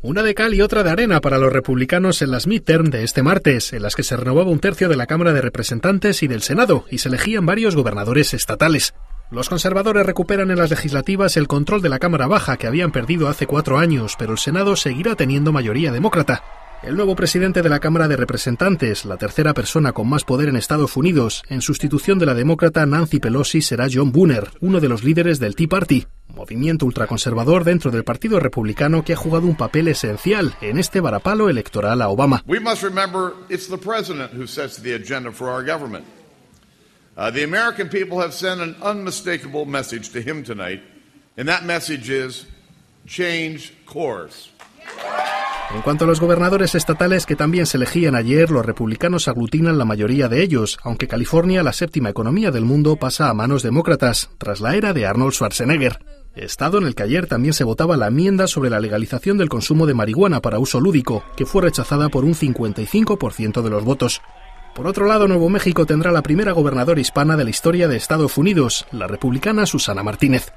Una de cal y otra de arena para los republicanos en las midterm de este martes, en las que se renovaba un tercio de la Cámara de Representantes y del Senado y se elegían varios gobernadores estatales. Los conservadores recuperan en las legislativas el control de la Cámara Baja que habían perdido hace cuatro años, pero el Senado seguirá teniendo mayoría demócrata el nuevo presidente de la Cámara de Representantes, la tercera persona con más poder en Estados Unidos, en sustitución de la demócrata Nancy Pelosi, será John Booner, uno de los líderes del Tea Party, movimiento ultraconservador dentro del Partido Republicano que ha jugado un papel esencial en este varapalo electoral a Obama. the American people have sent an unmistakable message to him tonight, and that message is change course. En cuanto a los gobernadores estatales que también se elegían ayer, los republicanos aglutinan la mayoría de ellos, aunque California, la séptima economía del mundo, pasa a manos demócratas, tras la era de Arnold Schwarzenegger. Estado en el que ayer también se votaba la enmienda sobre la legalización del consumo de marihuana para uso lúdico, que fue rechazada por un 55% de los votos. Por otro lado, Nuevo México tendrá la primera gobernadora hispana de la historia de Estados Unidos, la republicana Susana Martínez.